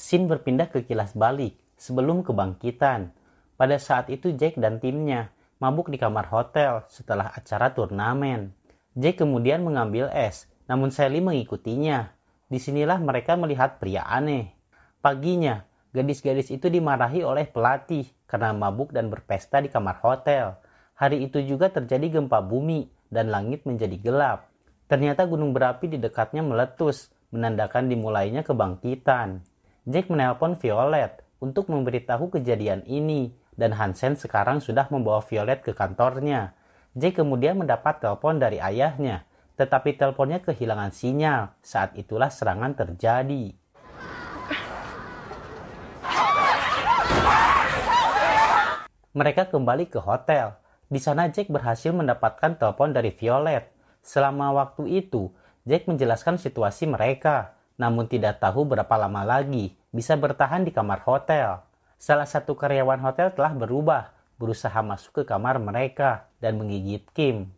Sin berpindah ke kilas balik sebelum kebangkitan. Pada saat itu Jack dan timnya mabuk di kamar hotel setelah acara turnamen. Jack kemudian mengambil es, namun Sally mengikutinya. Disinilah mereka melihat pria aneh. Paginya, gadis-gadis itu dimarahi oleh pelatih karena mabuk dan berpesta di kamar hotel. Hari itu juga terjadi gempa bumi dan langit menjadi gelap. Ternyata gunung berapi di dekatnya meletus, menandakan dimulainya kebangkitan. Jack menelpon Violet untuk memberitahu kejadian ini dan Hansen sekarang sudah membawa Violet ke kantornya. Jack kemudian mendapat telepon dari ayahnya, tetapi teleponnya kehilangan sinyal. Saat itulah serangan terjadi. Mereka kembali ke hotel. Di sana Jack berhasil mendapatkan telepon dari Violet. Selama waktu itu, Jack menjelaskan situasi mereka, namun tidak tahu berapa lama lagi bisa bertahan di kamar hotel. Salah satu karyawan hotel telah berubah, berusaha masuk ke kamar mereka dan menggigit Kim.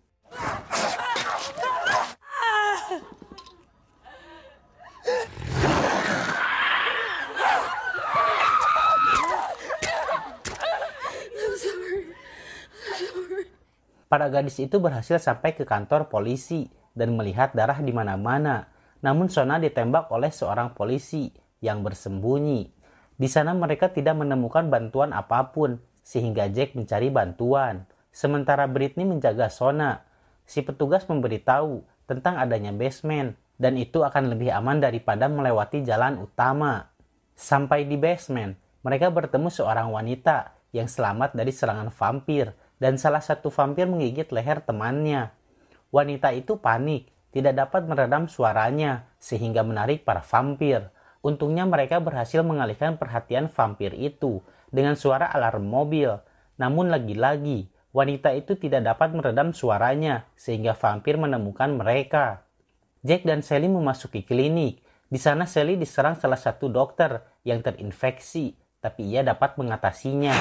Para gadis itu berhasil sampai ke kantor polisi dan melihat darah di mana-mana. Namun Sona ditembak oleh seorang polisi yang bersembunyi. Di sana mereka tidak menemukan bantuan apapun, sehingga Jack mencari bantuan. Sementara Britney menjaga Sona, Si petugas memberitahu tentang adanya basement, dan itu akan lebih aman daripada melewati jalan utama. Sampai di basement, mereka bertemu seorang wanita yang selamat dari serangan vampir, dan salah satu vampir menggigit leher temannya. Wanita itu panik, tidak dapat meredam suaranya, sehingga menarik para vampir. Untungnya mereka berhasil mengalihkan perhatian vampir itu dengan suara alarm mobil. Namun lagi-lagi, wanita itu tidak dapat meredam suaranya sehingga vampir menemukan mereka. Jack dan Sally memasuki klinik. Di sana Sally diserang salah satu dokter yang terinfeksi, tapi ia dapat mengatasinya.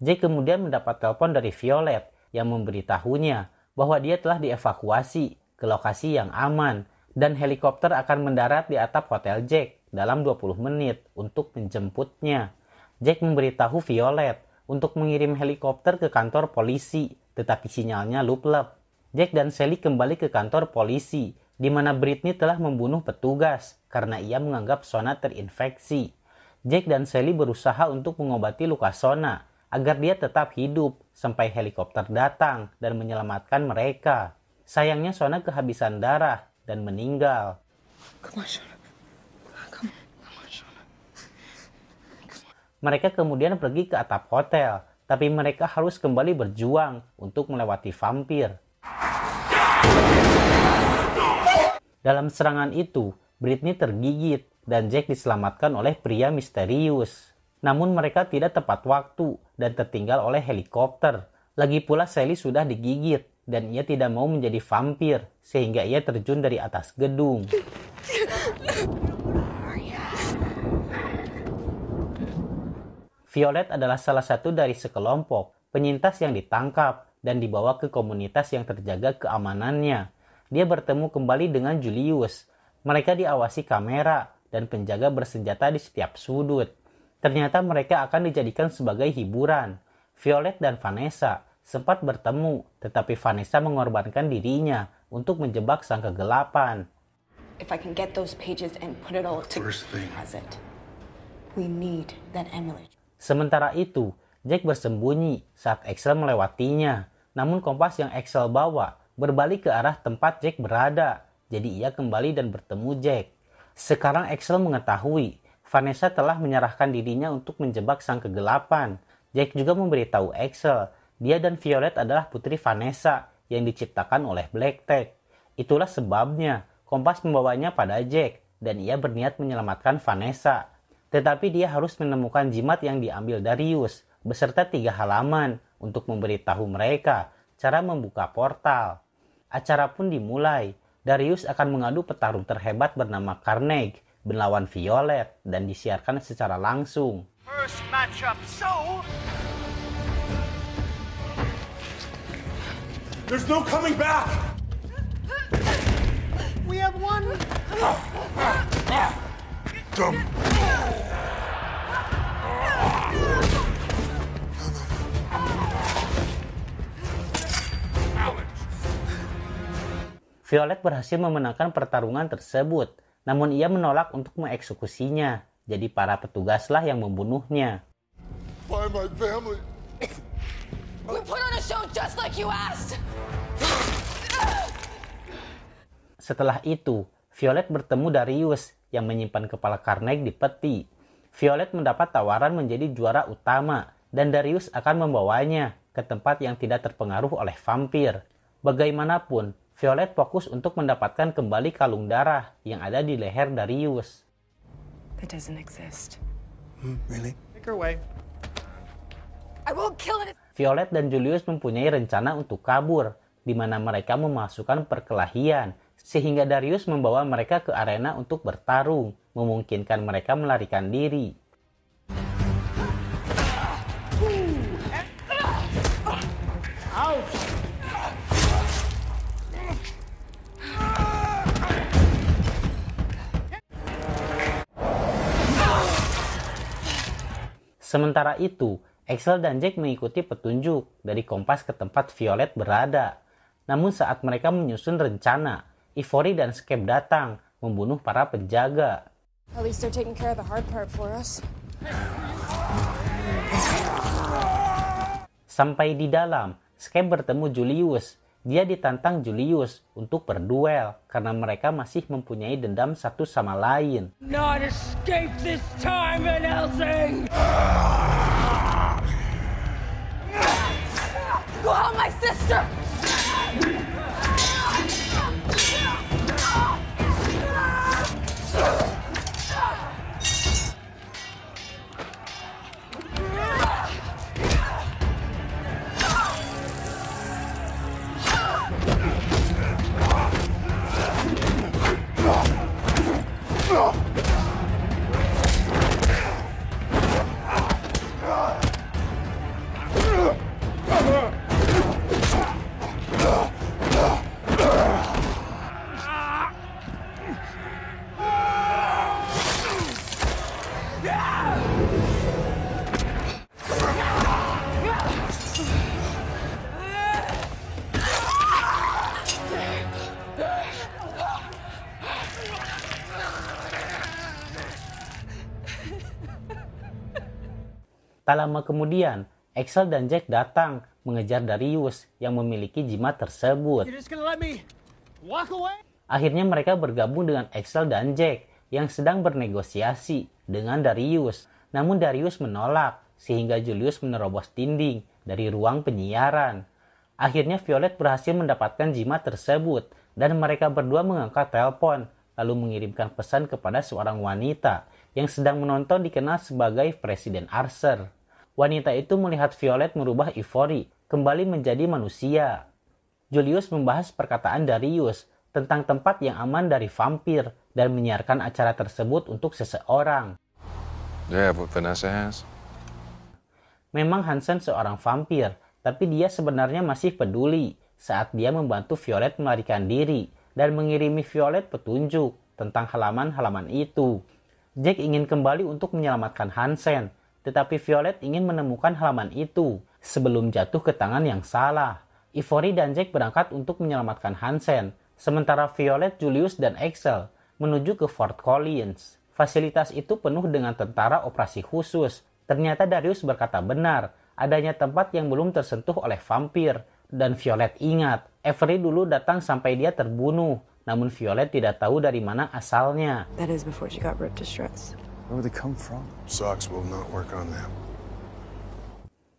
Jack kemudian mendapat telepon dari Violet yang memberitahunya bahwa dia telah dievakuasi ke lokasi yang aman dan helikopter akan mendarat di atap Hotel Jack dalam 20 menit untuk menjemputnya. Jack memberitahu Violet untuk mengirim helikopter ke kantor polisi, tetapi sinyalnya luplep. Jack dan Sally kembali ke kantor polisi, di mana Britney telah membunuh petugas karena ia menganggap Sona terinfeksi. Jack dan Sally berusaha untuk mengobati luka Sona, agar dia tetap hidup sampai helikopter datang dan menyelamatkan mereka. Sayangnya Sona kehabisan darah dan meninggal. Mereka kemudian pergi ke atap hotel, tapi mereka harus kembali berjuang untuk melewati vampir. Dalam serangan itu, Britney tergigit dan Jack diselamatkan oleh pria misterius. Namun mereka tidak tepat waktu dan tertinggal oleh helikopter. Lagi pula Sally sudah digigit dan ia tidak mau menjadi vampir sehingga ia terjun dari atas gedung. Violet adalah salah satu dari sekelompok penyintas yang ditangkap dan dibawa ke komunitas yang terjaga keamanannya. Dia bertemu kembali dengan Julius. Mereka diawasi kamera dan penjaga bersenjata di setiap sudut. Ternyata mereka akan dijadikan sebagai hiburan. Violet dan Vanessa sempat bertemu, tetapi Vanessa mengorbankan dirinya untuk menjebak sang kegelapan. If I can get those pages and put it all Sementara itu, Jack bersembunyi saat Excel melewatinya. Namun kompas yang Excel bawa berbalik ke arah tempat Jack berada. Jadi ia kembali dan bertemu Jack. Sekarang Excel mengetahui Vanessa telah menyerahkan dirinya untuk menjebak sang kegelapan. Jack juga memberitahu Axel, dia dan Violet adalah putri Vanessa yang diciptakan oleh Black Tech. Itulah sebabnya Kompas membawanya pada Jack dan ia berniat menyelamatkan Vanessa. Tetapi dia harus menemukan jimat yang diambil Darius beserta tiga halaman untuk memberitahu mereka cara membuka portal. Acara pun dimulai. Darius akan mengadu petarung terhebat bernama Carnegie melawan Violet dan disiarkan secara langsung. Violet berhasil memenangkan pertarungan tersebut namun ia menolak untuk mengeksekusinya. Jadi para petugaslah yang membunuhnya. Setelah itu, Violet bertemu Darius yang menyimpan kepala Carnegie di peti. Violet mendapat tawaran menjadi juara utama dan Darius akan membawanya ke tempat yang tidak terpengaruh oleh vampir. Bagaimanapun, Violet fokus untuk mendapatkan kembali kalung darah yang ada di leher Darius. That doesn't exist. Hmm, really? Take her away. I will kill it. Violet dan Julius mempunyai rencana untuk kabur, di mana mereka memasukkan perkelahian, sehingga Darius membawa mereka ke arena untuk bertarung, memungkinkan mereka melarikan diri. Sementara itu, Axel dan Jack mengikuti petunjuk dari kompas ke tempat Violet berada. Namun saat mereka menyusun rencana, Ivory dan Skep datang membunuh para penjaga. Sampai di dalam, Skep bertemu Julius dia ditantang Julius untuk berduel karena mereka masih mempunyai dendam satu sama lain. Not Tak lama kemudian, Axel dan Jack datang mengejar Darius yang memiliki jimat tersebut. Akhirnya mereka bergabung dengan Axel dan Jack yang sedang bernegosiasi dengan Darius. Namun Darius menolak sehingga Julius menerobos dinding dari ruang penyiaran. Akhirnya Violet berhasil mendapatkan jimat tersebut dan mereka berdua mengangkat telepon lalu mengirimkan pesan kepada seorang wanita yang sedang menonton dikenal sebagai Presiden Archer wanita itu melihat Violet merubah Ivory, kembali menjadi manusia. Julius membahas perkataan Darius tentang tempat yang aman dari vampir dan menyiarkan acara tersebut untuk seseorang. Yeah, Memang Hansen seorang vampir, tapi dia sebenarnya masih peduli saat dia membantu Violet melarikan diri dan mengirimi Violet petunjuk tentang halaman-halaman itu. Jack ingin kembali untuk menyelamatkan Hansen, tetapi Violet ingin menemukan halaman itu sebelum jatuh ke tangan yang salah. Ivory dan Jack berangkat untuk menyelamatkan Hansen, sementara Violet, Julius, dan Axel menuju ke Fort Collins. Fasilitas itu penuh dengan tentara operasi khusus. Ternyata Darius berkata benar, adanya tempat yang belum tersentuh oleh vampir. Dan Violet ingat, Avery dulu datang sampai dia terbunuh. Namun Violet tidak tahu dari mana asalnya. That is before she got ripped to shreds.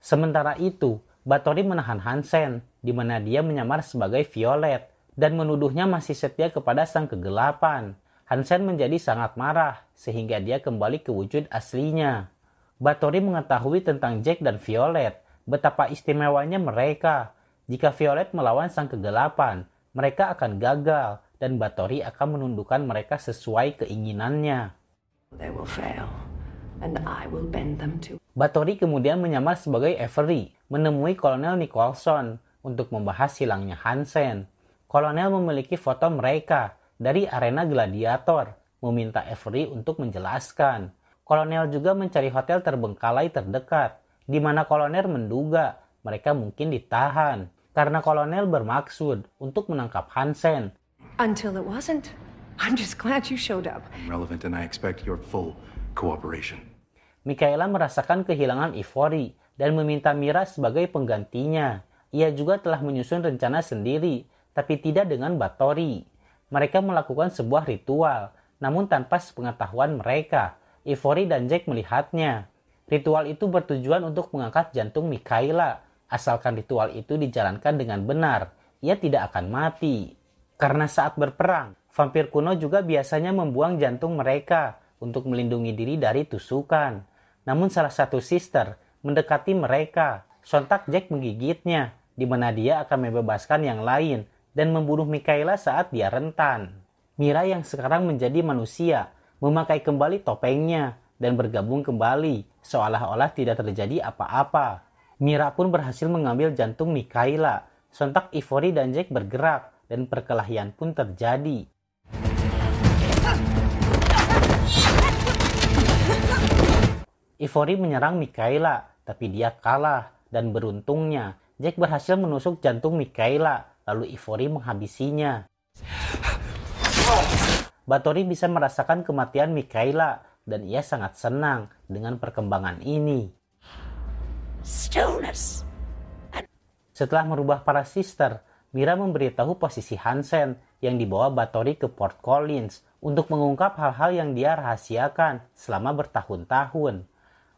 Sementara itu, Batori menahan Hansen, di mana dia menyamar sebagai Violet, dan menuduhnya masih setia kepada sang kegelapan. Hansen menjadi sangat marah, sehingga dia kembali ke wujud aslinya. Batori mengetahui tentang Jack dan Violet, betapa istimewanya mereka. Jika Violet melawan sang kegelapan, mereka akan gagal, dan Batori akan menundukkan mereka sesuai keinginannya. Batory kemudian menyamar sebagai Avery, menemui Kolonel Nicholson untuk membahas hilangnya Hansen. Kolonel memiliki foto mereka dari arena gladiator, meminta Avery untuk menjelaskan. Kolonel juga mencari hotel terbengkalai terdekat, di mana kolonel menduga mereka mungkin ditahan karena kolonel bermaksud untuk menangkap Hansen. Until it wasn't. I'm just glad you showed up. I'm relevant and I expect your full cooperation. Michaela merasakan kehilangan Ivory dan meminta Mira sebagai penggantinya. Ia juga telah menyusun rencana sendiri, tapi tidak dengan Batori. Mereka melakukan sebuah ritual, namun tanpa sepengetahuan mereka. Ivory dan Jack melihatnya. Ritual itu bertujuan untuk mengangkat jantung Mikaela. Asalkan ritual itu dijalankan dengan benar, ia tidak akan mati. Karena saat berperang, Vampir kuno juga biasanya membuang jantung mereka untuk melindungi diri dari tusukan. Namun salah satu sister mendekati mereka. Sontak Jack menggigitnya, di mana dia akan membebaskan yang lain dan membunuh Mikaela saat dia rentan. Mira yang sekarang menjadi manusia memakai kembali topengnya dan bergabung kembali seolah-olah tidak terjadi apa-apa. Mira pun berhasil mengambil jantung Mikaela. Sontak Ivory dan Jack bergerak dan perkelahian pun terjadi. Ivory menyerang Mikaela, tapi dia kalah dan beruntungnya Jack berhasil menusuk jantung Mikaela, lalu Ivory menghabisinya. Batori bisa merasakan kematian Mikaela dan ia sangat senang dengan perkembangan ini. Setelah merubah para sister, Mira memberitahu posisi Hansen yang dibawa Batori ke Port Collins untuk mengungkap hal-hal yang dia rahasiakan selama bertahun-tahun.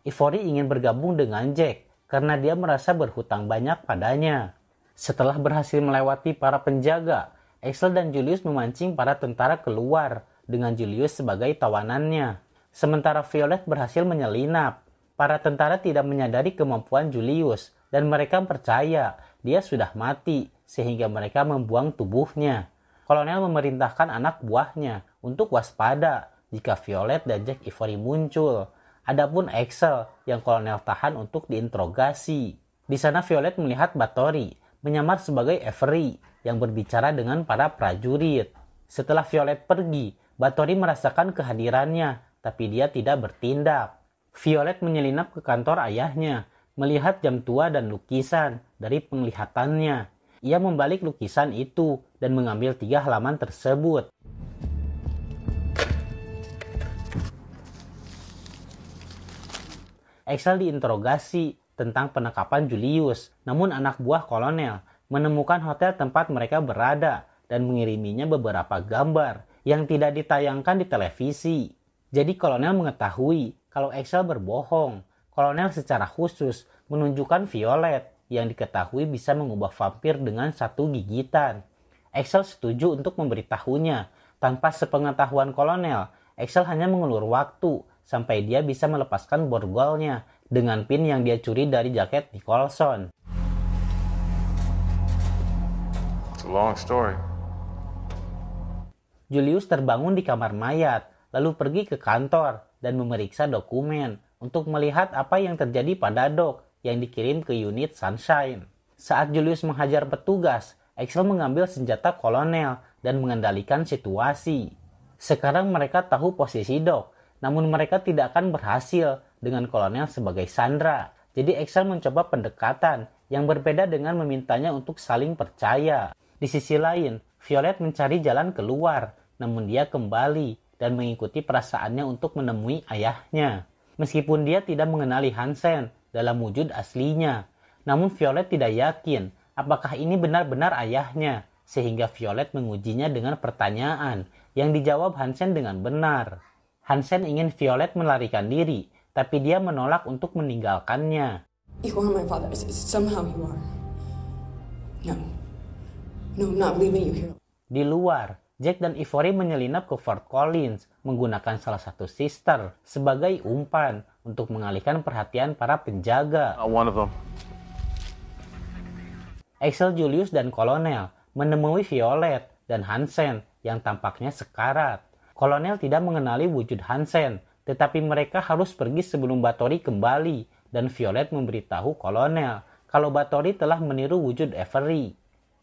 Ivory ingin bergabung dengan Jack karena dia merasa berhutang banyak padanya. Setelah berhasil melewati para penjaga, Axel dan Julius memancing para tentara keluar dengan Julius sebagai tawanannya. Sementara Violet berhasil menyelinap. Para tentara tidak menyadari kemampuan Julius dan mereka percaya dia sudah mati sehingga mereka membuang tubuhnya. Kolonel memerintahkan anak buahnya untuk waspada jika Violet dan Jack Ivory muncul Adapun Excel yang kolonel tahan untuk diinterogasi. Di sana Violet melihat Batori menyamar sebagai Avery yang berbicara dengan para prajurit. Setelah Violet pergi, Batori merasakan kehadirannya, tapi dia tidak bertindak. Violet menyelinap ke kantor ayahnya, melihat jam tua dan lukisan dari penglihatannya. Ia membalik lukisan itu dan mengambil tiga halaman tersebut. Excel diinterogasi tentang penangkapan Julius, namun anak buah kolonel menemukan hotel tempat mereka berada dan mengiriminya beberapa gambar yang tidak ditayangkan di televisi. Jadi kolonel mengetahui kalau Excel berbohong. Kolonel secara khusus menunjukkan Violet yang diketahui bisa mengubah vampir dengan satu gigitan. Excel setuju untuk memberitahunya. Tanpa sepengetahuan kolonel, Excel hanya mengulur waktu sampai dia bisa melepaskan borgolnya dengan pin yang dia curi dari jaket Nicholson. It's long story. Julius terbangun di kamar mayat, lalu pergi ke kantor dan memeriksa dokumen untuk melihat apa yang terjadi pada dok yang dikirim ke unit Sunshine. Saat Julius menghajar petugas, Axel mengambil senjata kolonel dan mengendalikan situasi. Sekarang mereka tahu posisi dok namun mereka tidak akan berhasil dengan kolonel sebagai sandra. Jadi Excel mencoba pendekatan yang berbeda dengan memintanya untuk saling percaya. Di sisi lain, Violet mencari jalan keluar, namun dia kembali dan mengikuti perasaannya untuk menemui ayahnya. Meskipun dia tidak mengenali Hansen dalam wujud aslinya, namun Violet tidak yakin apakah ini benar-benar ayahnya, sehingga Violet mengujinya dengan pertanyaan yang dijawab Hansen dengan benar. Hansen ingin Violet melarikan diri, tapi dia menolak untuk meninggalkannya. Di luar, Jack dan Ivory menyelinap ke Fort Collins menggunakan salah satu sister sebagai umpan untuk mengalihkan perhatian para penjaga. Axel Julius dan Kolonel menemui Violet dan Hansen yang tampaknya sekarat kolonel tidak mengenali wujud Hansen, tetapi mereka harus pergi sebelum Batori kembali, dan Violet memberitahu kolonel kalau Batori telah meniru wujud Avery.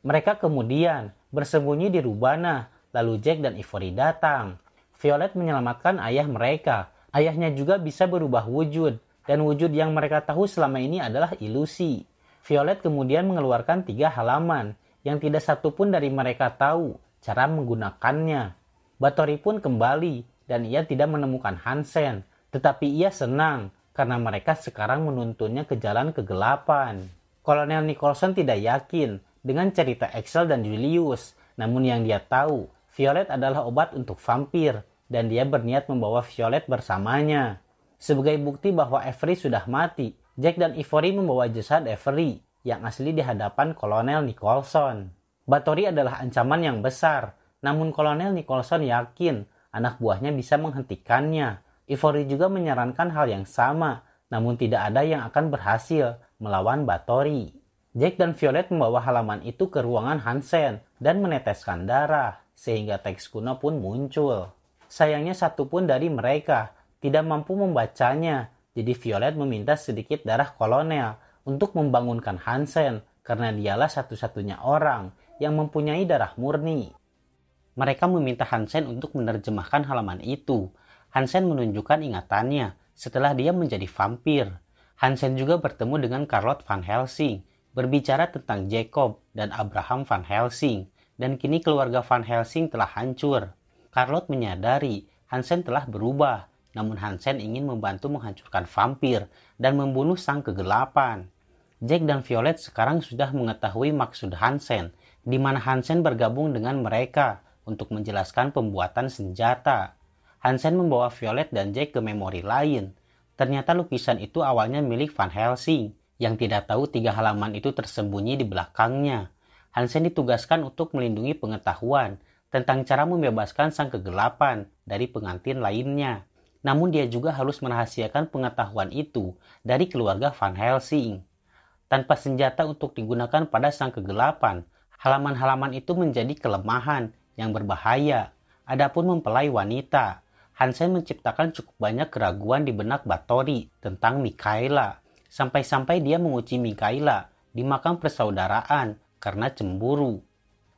Mereka kemudian bersembunyi di Rubana, lalu Jack dan Ivory datang. Violet menyelamatkan ayah mereka. Ayahnya juga bisa berubah wujud, dan wujud yang mereka tahu selama ini adalah ilusi. Violet kemudian mengeluarkan tiga halaman yang tidak satu pun dari mereka tahu cara menggunakannya. Batori pun kembali dan ia tidak menemukan Hansen, tetapi ia senang karena mereka sekarang menuntunnya ke jalan kegelapan. Kolonel Nicholson tidak yakin dengan cerita Axel dan Julius, namun yang dia tahu, Violet adalah obat untuk vampir dan dia berniat membawa Violet bersamanya. Sebagai bukti bahwa Avery sudah mati, Jack dan Ivory membawa jasad Avery yang asli di hadapan Kolonel Nicholson. Batori adalah ancaman yang besar namun Kolonel Nicholson yakin anak buahnya bisa menghentikannya. Ivory juga menyarankan hal yang sama, namun tidak ada yang akan berhasil melawan Batory. Jack dan Violet membawa halaman itu ke ruangan Hansen dan meneteskan darah, sehingga teks kuno pun muncul. Sayangnya satu pun dari mereka tidak mampu membacanya, jadi Violet meminta sedikit darah kolonel untuk membangunkan Hansen karena dialah satu-satunya orang yang mempunyai darah murni. Mereka meminta Hansen untuk menerjemahkan halaman itu. Hansen menunjukkan ingatannya setelah dia menjadi vampir. Hansen juga bertemu dengan Carlot Van Helsing, berbicara tentang Jacob dan Abraham Van Helsing, dan kini keluarga Van Helsing telah hancur. Carlot menyadari Hansen telah berubah, namun Hansen ingin membantu menghancurkan vampir dan membunuh sang kegelapan. Jack dan Violet sekarang sudah mengetahui maksud Hansen, di mana Hansen bergabung dengan mereka untuk menjelaskan pembuatan senjata. Hansen membawa Violet dan Jack ke memori lain. Ternyata lukisan itu awalnya milik Van Helsing, yang tidak tahu tiga halaman itu tersembunyi di belakangnya. Hansen ditugaskan untuk melindungi pengetahuan tentang cara membebaskan sang kegelapan dari pengantin lainnya. Namun dia juga harus merahasiakan pengetahuan itu dari keluarga Van Helsing. Tanpa senjata untuk digunakan pada sang kegelapan, halaman-halaman itu menjadi kelemahan yang berbahaya. Adapun mempelai wanita, Hansen menciptakan cukup banyak keraguan di benak Batori tentang Mikaela. Sampai-sampai dia menguji Mikaela di makam persaudaraan karena cemburu.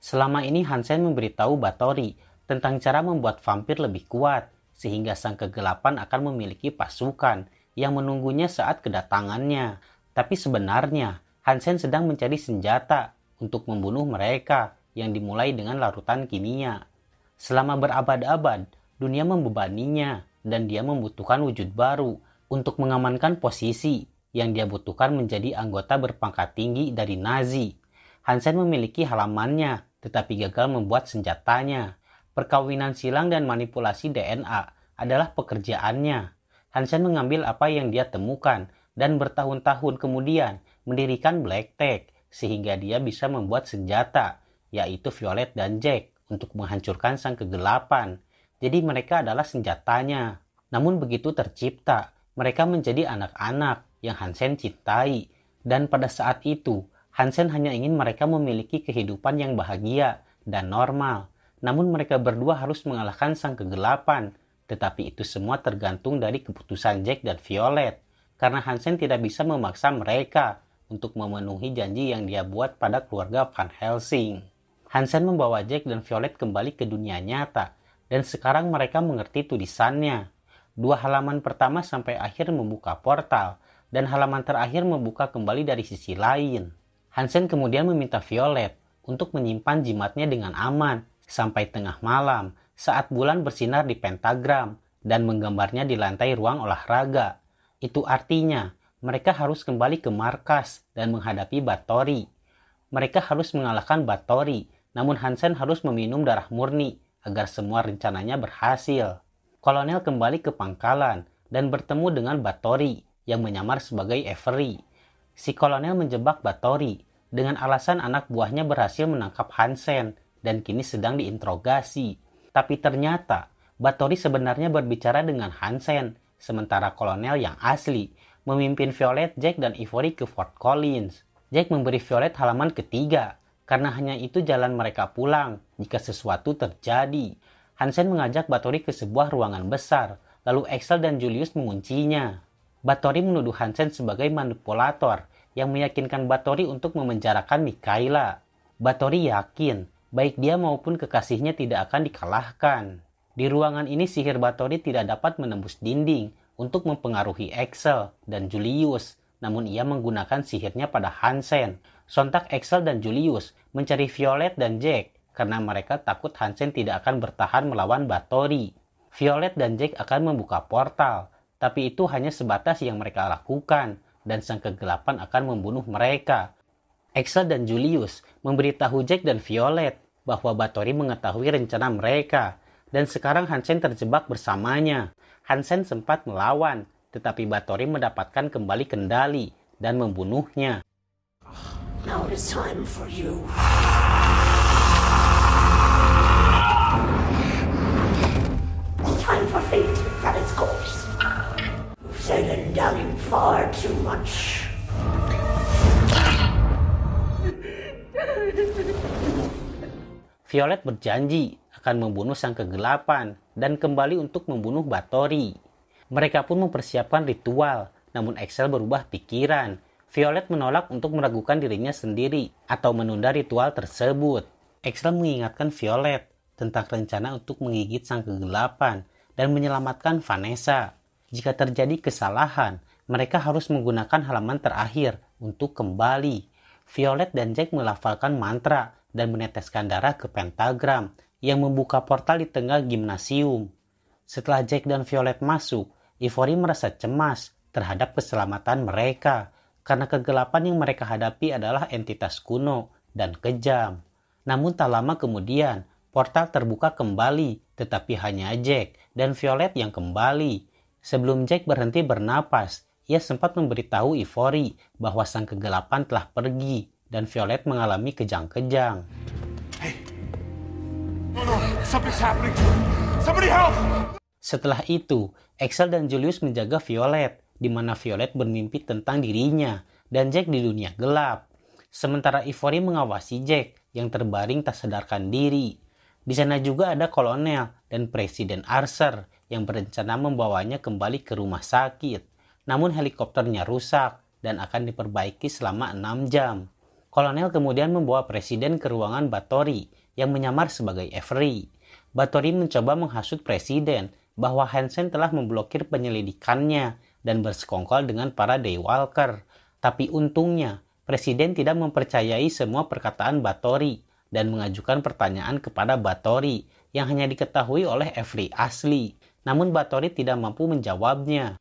Selama ini Hansen memberitahu Batori tentang cara membuat vampir lebih kuat, sehingga sang kegelapan akan memiliki pasukan yang menunggunya saat kedatangannya. Tapi sebenarnya, Hansen sedang mencari senjata untuk membunuh mereka yang dimulai dengan larutan kimia. Selama berabad-abad, dunia membebaninya dan dia membutuhkan wujud baru untuk mengamankan posisi yang dia butuhkan menjadi anggota berpangkat tinggi dari Nazi. Hansen memiliki halamannya, tetapi gagal membuat senjatanya. Perkawinan silang dan manipulasi DNA adalah pekerjaannya. Hansen mengambil apa yang dia temukan dan bertahun-tahun kemudian mendirikan Black Tech sehingga dia bisa membuat senjata yaitu Violet dan Jack, untuk menghancurkan sang kegelapan. Jadi mereka adalah senjatanya. Namun begitu tercipta, mereka menjadi anak-anak yang Hansen cintai. Dan pada saat itu, Hansen hanya ingin mereka memiliki kehidupan yang bahagia dan normal. Namun mereka berdua harus mengalahkan sang kegelapan. Tetapi itu semua tergantung dari keputusan Jack dan Violet. Karena Hansen tidak bisa memaksa mereka untuk memenuhi janji yang dia buat pada keluarga Van Helsing. Hansen membawa Jack dan Violet kembali ke dunia nyata, dan sekarang mereka mengerti tulisannya. Dua halaman pertama sampai akhir membuka portal, dan halaman terakhir membuka kembali dari sisi lain. Hansen kemudian meminta Violet untuk menyimpan jimatnya dengan aman sampai tengah malam saat bulan bersinar di pentagram dan menggambarnya di lantai ruang olahraga. Itu artinya mereka harus kembali ke markas dan menghadapi Batori. Mereka harus mengalahkan Batori namun Hansen harus meminum darah murni agar semua rencananya berhasil. Kolonel kembali ke pangkalan dan bertemu dengan Batori yang menyamar sebagai Avery. Si kolonel menjebak Batori dengan alasan anak buahnya berhasil menangkap Hansen dan kini sedang diinterogasi. Tapi ternyata Batori sebenarnya berbicara dengan Hansen, sementara kolonel yang asli memimpin Violet, Jack, dan Ivory ke Fort Collins. Jack memberi Violet halaman ketiga karena hanya itu jalan mereka pulang jika sesuatu terjadi. Hansen mengajak Batori ke sebuah ruangan besar, lalu Axel dan Julius menguncinya. Batori menuduh Hansen sebagai manipulator yang meyakinkan Batori untuk memenjarakan Mikaila. Batori yakin baik dia maupun kekasihnya tidak akan dikalahkan. Di ruangan ini sihir Batori tidak dapat menembus dinding untuk mempengaruhi Axel dan Julius, namun ia menggunakan sihirnya pada Hansen sontak Axel dan Julius mencari Violet dan Jack karena mereka takut Hansen tidak akan bertahan melawan Batori. Violet dan Jack akan membuka portal, tapi itu hanya sebatas yang mereka lakukan dan sang kegelapan akan membunuh mereka. Axel dan Julius memberitahu Jack dan Violet bahwa Batori mengetahui rencana mereka dan sekarang Hansen terjebak bersamanya. Hansen sempat melawan, tetapi Batori mendapatkan kembali kendali dan membunuhnya. Now it is time for you. Time for fate to run its course. You've said and done far too much. Violet berjanji akan membunuh sang kegelapan dan kembali untuk membunuh Batori. Mereka pun mempersiapkan ritual, namun Excel berubah pikiran Violet menolak untuk meragukan dirinya sendiri atau menunda ritual tersebut. Excel mengingatkan Violet tentang rencana untuk menggigit sang kegelapan dan menyelamatkan Vanessa. Jika terjadi kesalahan, mereka harus menggunakan halaman terakhir untuk kembali. Violet dan Jack melafalkan mantra dan meneteskan darah ke pentagram yang membuka portal di tengah gimnasium. Setelah Jack dan Violet masuk, Ivory merasa cemas terhadap keselamatan mereka karena kegelapan yang mereka hadapi adalah entitas kuno dan kejam. Namun tak lama kemudian, portal terbuka kembali, tetapi hanya Jack dan Violet yang kembali. Sebelum Jack berhenti bernapas, ia sempat memberitahu Ivory bahwa sang kegelapan telah pergi dan Violet mengalami kejang-kejang. Hey. Oh, no. Setelah itu, Axel dan Julius menjaga Violet di mana Violet bermimpi tentang dirinya dan Jack di dunia gelap. Sementara Ivory mengawasi Jack yang terbaring tak sadarkan diri. Di sana juga ada kolonel dan Presiden Arser yang berencana membawanya kembali ke rumah sakit. Namun helikopternya rusak dan akan diperbaiki selama 6 jam. Kolonel kemudian membawa Presiden ke ruangan Batory yang menyamar sebagai Avery. Batory mencoba menghasut Presiden bahwa Hansen telah memblokir penyelidikannya dan bersekongkol dengan para daywalker. Tapi untungnya, presiden tidak mempercayai semua perkataan Batori dan mengajukan pertanyaan kepada Batori yang hanya diketahui oleh Every Asli. Namun Batori tidak mampu menjawabnya.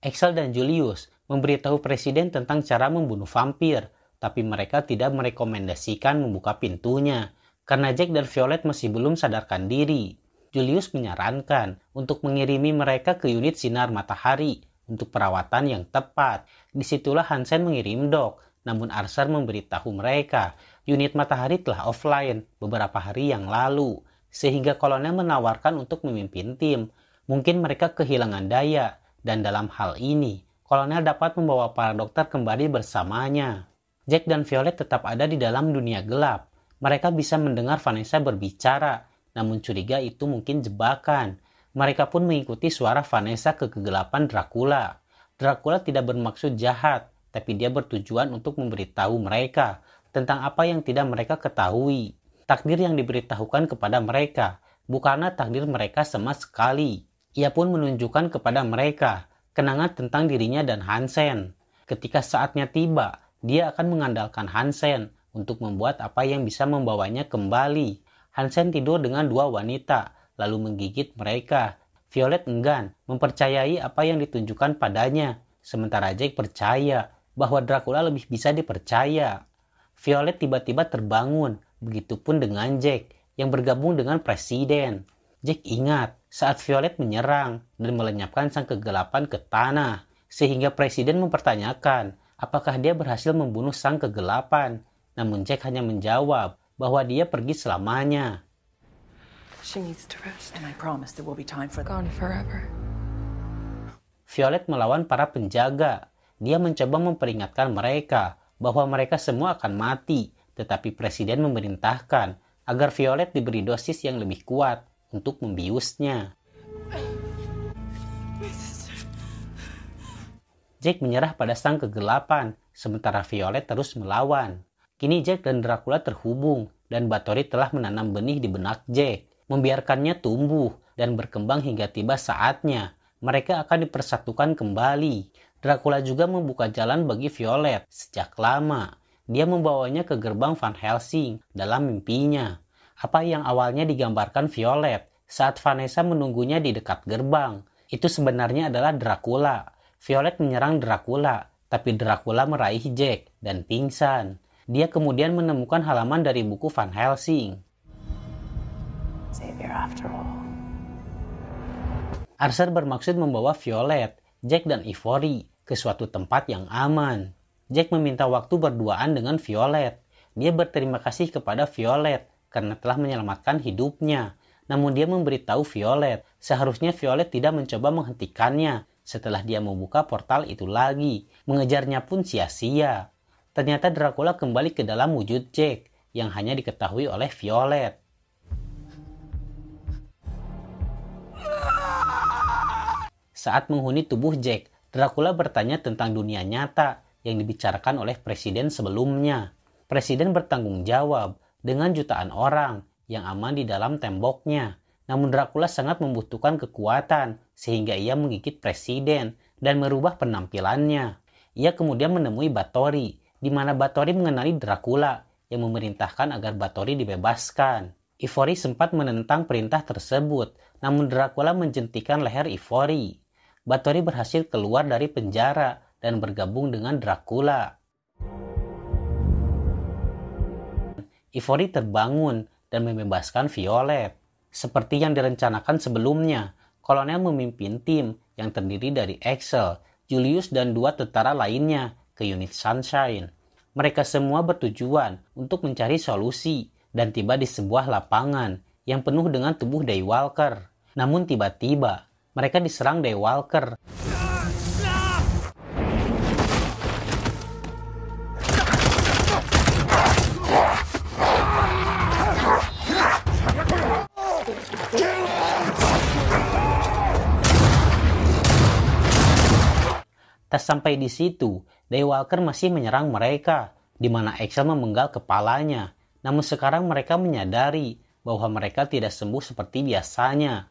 Excel dan Julius memberitahu presiden tentang cara membunuh vampir, tapi mereka tidak merekomendasikan membuka pintunya karena Jack dan Violet masih belum sadarkan diri. Julius menyarankan untuk mengirimi mereka ke unit sinar matahari untuk perawatan yang tepat. Disitulah Hansen mengirim dok, namun Arser memberitahu mereka unit matahari telah offline beberapa hari yang lalu, sehingga kolonel menawarkan untuk memimpin tim. Mungkin mereka kehilangan daya, dan dalam hal ini, kolonel dapat membawa para dokter kembali bersamanya. Jack dan Violet tetap ada di dalam dunia gelap. Mereka bisa mendengar Vanessa berbicara, namun curiga itu mungkin jebakan. Mereka pun mengikuti suara Vanessa ke kegelapan Dracula. Dracula tidak bermaksud jahat, tapi dia bertujuan untuk memberitahu mereka tentang apa yang tidak mereka ketahui. Takdir yang diberitahukan kepada mereka bukanlah takdir mereka sama sekali. Ia pun menunjukkan kepada mereka kenangan tentang dirinya dan Hansen. Ketika saatnya tiba, dia akan mengandalkan Hansen untuk membuat apa yang bisa membawanya kembali. Hansen tidur dengan dua wanita, lalu menggigit mereka. Violet enggan mempercayai apa yang ditunjukkan padanya, sementara Jack percaya bahwa Dracula lebih bisa dipercaya. Violet tiba-tiba terbangun, begitupun dengan Jack yang bergabung dengan presiden. Jack ingat saat Violet menyerang dan melenyapkan sang kegelapan ke tanah, sehingga presiden mempertanyakan apakah dia berhasil membunuh sang kegelapan. Namun Jack hanya menjawab bahwa dia pergi selamanya. Violet melawan para penjaga. Dia mencoba memperingatkan mereka bahwa mereka semua akan mati, tetapi presiden memerintahkan agar Violet diberi dosis yang lebih kuat untuk membiusnya. Jake menyerah pada sang kegelapan, sementara Violet terus melawan. Kini Jack dan Dracula terhubung dan Batori telah menanam benih di benak Jack, membiarkannya tumbuh dan berkembang hingga tiba saatnya. Mereka akan dipersatukan kembali. Dracula juga membuka jalan bagi Violet sejak lama. Dia membawanya ke gerbang Van Helsing dalam mimpinya. Apa yang awalnya digambarkan Violet saat Vanessa menunggunya di dekat gerbang. Itu sebenarnya adalah Dracula. Violet menyerang Dracula, tapi Dracula meraih Jack dan pingsan. Dia kemudian menemukan halaman dari buku Van Helsing. Arser bermaksud membawa Violet, Jack dan Ivory ke suatu tempat yang aman. Jack meminta waktu berduaan dengan Violet. Dia berterima kasih kepada Violet karena telah menyelamatkan hidupnya. Namun dia memberitahu Violet, seharusnya Violet tidak mencoba menghentikannya setelah dia membuka portal itu lagi. Mengejarnya pun sia-sia ternyata Dracula kembali ke dalam wujud Jack yang hanya diketahui oleh Violet. Saat menghuni tubuh Jack, Dracula bertanya tentang dunia nyata yang dibicarakan oleh presiden sebelumnya. Presiden bertanggung jawab dengan jutaan orang yang aman di dalam temboknya. Namun Dracula sangat membutuhkan kekuatan sehingga ia menggigit presiden dan merubah penampilannya. Ia kemudian menemui Batori di mana Batori mengenali Dracula yang memerintahkan agar Batori dibebaskan. Ivory sempat menentang perintah tersebut, namun Dracula menjentikan leher Ivory. Batori berhasil keluar dari penjara dan bergabung dengan Dracula. Ivory terbangun dan membebaskan Violet. Seperti yang direncanakan sebelumnya, kolonel memimpin tim yang terdiri dari Axel, Julius, dan dua tentara lainnya ke unit Sunshine. Mereka semua bertujuan untuk mencari solusi dan tiba di sebuah lapangan yang penuh dengan tubuh Daywalker. Namun tiba-tiba, mereka diserang Daywalker. Tak sampai di situ, Walker masih menyerang mereka, di mana Axel memenggal kepalanya. Namun sekarang mereka menyadari bahwa mereka tidak sembuh seperti biasanya.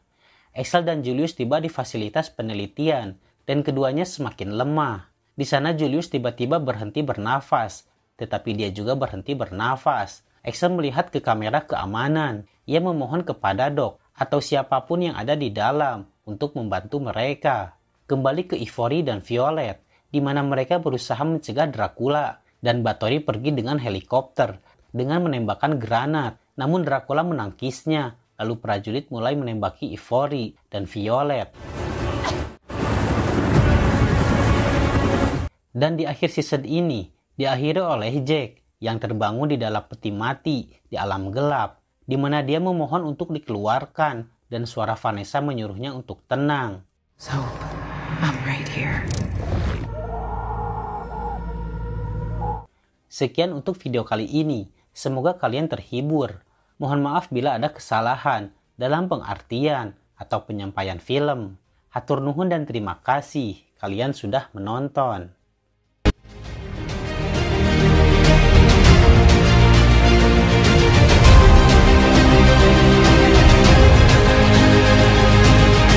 Axel dan Julius tiba di fasilitas penelitian dan keduanya semakin lemah. Di sana Julius tiba-tiba berhenti bernafas, tetapi dia juga berhenti bernafas. Axel melihat ke kamera keamanan. Ia memohon kepada Dok atau siapapun yang ada di dalam untuk membantu mereka. Kembali ke Ivory dan Violet, di mana mereka berusaha mencegah Dracula dan Batory pergi dengan helikopter dengan menembakkan granat. Namun Dracula menangkisnya. Lalu prajurit mulai menembaki Ivory dan Violet. Dan di akhir season ini, diakhiri oleh Jack yang terbangun di dalam peti mati di alam gelap, di mana dia memohon untuk dikeluarkan dan suara Vanessa menyuruhnya untuk tenang. Sahabat. Sekian untuk video kali ini. Semoga kalian terhibur. Mohon maaf bila ada kesalahan dalam pengartian atau penyampaian film. Hatur nuhun dan terima kasih kalian sudah menonton.